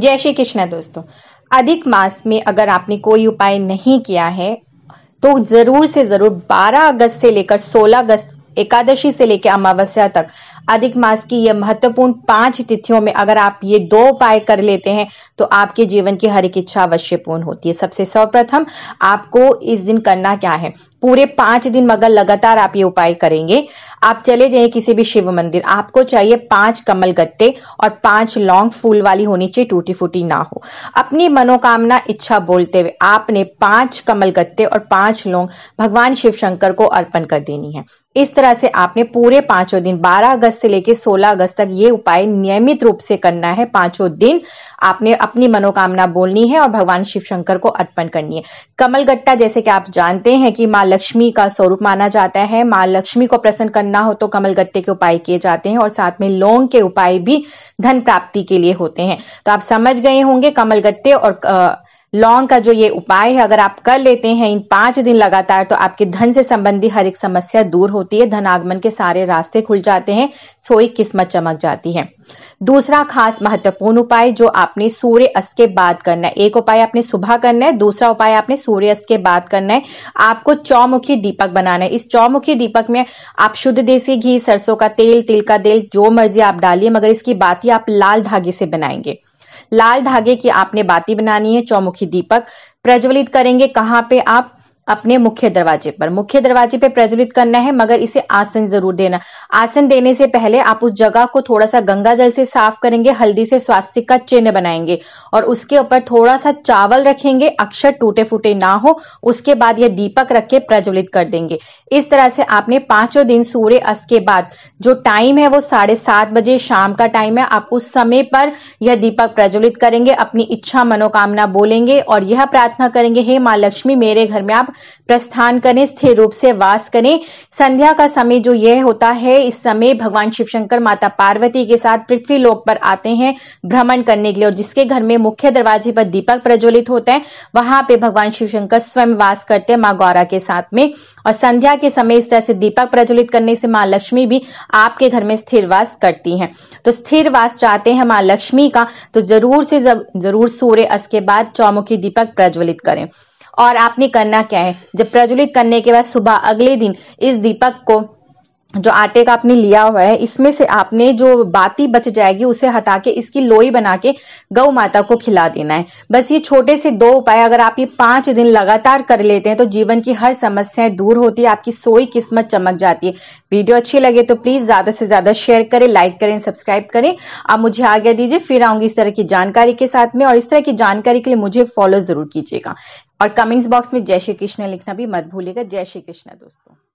जय श्री कृष्ण दोस्तों अधिक मास में अगर आपने कोई उपाय नहीं किया है तो ज़रूर से ज़रूर 12 अगस्त से लेकर 16 अगस्त एकादशी से लेकर अमावस्या तक अधिक मास की यह महत्वपूर्ण पांच तिथियों में अगर आप ये दो उपाय कर लेते हैं तो आपके जीवन की हर एक इच्छा अवश्य पूर्ण होती है सबसे सर्वप्रथम आपको इस दिन करना क्या है पूरे पांच दिन मगर लगातार आप ये उपाय करेंगे आप चले जाए किसी भी शिव मंदिर आपको चाहिए पांच कमल गट्टे और पांच लॉन्ग फूल वाली होनी चाहिए टूटी फूटी ना हो अपनी मनोकामना इच्छा बोलते हुए आपने पांच कमल गट्टे और पांच लोंग भगवान शिव शंकर को अर्पण कर देनी है इस तरह से आपने पूरे पांचों दिन 12 अगस्त से लेकर 16 अगस्त तक ये उपाय नियमित रूप से करना है पांचों दिन आपने अपनी मनोकामना बोलनी है और भगवान शिव शंकर को अर्पण करनी है कमल गट्टा जैसे कि आप जानते हैं कि माँ लक्ष्मी का स्वरूप माना जाता है माँ लक्ष्मी को प्रसन्न करना हो तो कमल गट्टे के उपाय किए जाते हैं और साथ में लौंग के उपाय भी धन प्राप्ति के लिए होते हैं तो आप समझ गए होंगे कमल गट्टे और लौंग का जो ये उपाय है अगर आप कर लेते हैं इन पांच दिन लगातार तो आपके धन से संबंधी हर एक समस्या दूर होती है धनागमन के सारे रास्ते खुल जाते हैं सोई किस्मत चमक जाती है दूसरा खास महत्वपूर्ण उपाय जो आपने सूर्य अस्त के बाद करना है एक उपाय आपने सुबह करना है दूसरा उपाय आपने सूर्य अस्त के बाद करना है आपको चौमुखी दीपक बनाना है इस चौमुखी दीपक में आप शुद्ध देसी घी सरसों का तेल तिल का तेल जो मर्जी आप डालिए मगर इसकी बात ही आप लाल धागे से बनाएंगे लाल धागे की आपने बाती बनानी है चौमुखी दीपक प्रज्वलित करेंगे कहाँ पे आप अपने मुख्य दरवाजे पर मुख्य दरवाजे पे प्रज्वलित करना है मगर इसे आसन जरूर देना आसन देने से पहले आप उस जगह को थोड़ा सा गंगा जल से साफ करेंगे हल्दी से स्वास्थ्य का चिन्ह बनाएंगे और उसके ऊपर थोड़ा सा चावल रखेंगे अक्षर टूटे फूटे ना हो उसके बाद यह दीपक रख के प्रज्वलित कर देंगे इस तरह से आपने पांचों दिन सूर्य अस्त के बाद जो टाइम है वो साढ़े सात बजे शाम का टाइम है आप उस समय पर यह दीपक प्रज्वलित करेंगे अपनी इच्छा मनोकामना बोलेंगे और यह प्रार्थना करेंगे हे माँ लक्ष्मी मेरे घर में आप प्रस्थान करें स्थिर रूप से वास करें संध्या का समय जो यह होता है इस समय भगवान शिवशंकर माता पार्वती के साथ पृथ्वी लोक पर आते हैं भ्रमण करने के लिए और जिसके घर में मुख्य दरवाजे पर दीपक प्रज्वलित होते हैं वहां पे भगवान शिवशंकर स्वयं वास करते हैं माँ गौरा के साथ में और संध्या के समय इस तरह से दीपक प्रज्वलित करने से माँ लक्ष्मी भी आपके घर में स्थिर वास करती है तो स्थिर वास चाहते हैं माँ लक्ष्मी का तो जरूर से जरूर सूर्य अस्त के बाद चौमुखी दीपक प्रज्वलित करें और आपने करना क्या है जब प्रज्वलित करने के बाद सुबह अगले दिन इस दीपक को जो आटे का आपने लिया हुआ है इसमें से आपने जो बाती बच जाएगी उसे हटा के इसकी लोई बना के गौ माता को खिला देना है बस ये छोटे से दो उपाय अगर आप ये पांच दिन लगातार कर लेते हैं तो जीवन की हर समस्याएं दूर होती है आपकी सोई किस्मत चमक जाती है वीडियो अच्छी लगे तो प्लीज ज्यादा से ज्यादा शेयर करें लाइक करें सब्सक्राइब करें आप मुझे आगे दीजिए फिर आऊंगी इस तरह की जानकारी के साथ में और इस तरह की जानकारी के लिए मुझे फॉलो जरूर कीजिएगा और कमेंट्स बॉक्स में जय श्री कृष्ण लिखना भी मत भूलिएगा जय श्री कृष्ण दोस्तों